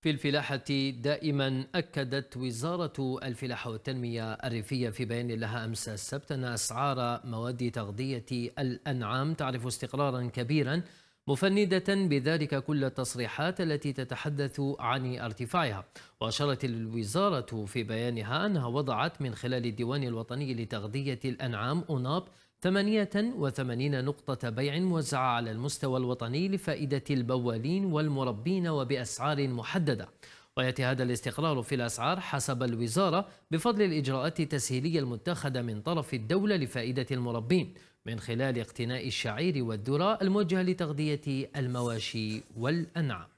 في الفلاحة دائما أكدت وزارة الفلاحة والتنمية الريفية في بيان لها أمس السبت أن أسعار مواد تغذية الأنعام تعرف استقرارا كبيرا مفندة بذلك كل التصريحات التي تتحدث عن ارتفاعها وأشارت الوزارة في بيانها أنها وضعت من خلال الديوان الوطني لتغذية الأنعام أوناب 88 نقطة بيع موزعة على المستوى الوطني لفائدة البوالين والمربين وبأسعار محددة ويأتي هذا الاستقرار في الأسعار حسب الوزارة بفضل الإجراءات التسهيلية المتخذة من طرف الدولة لفائدة المربين من خلال اقتناء الشعير والذرة الموجهة لتغذية المواشي والأنعام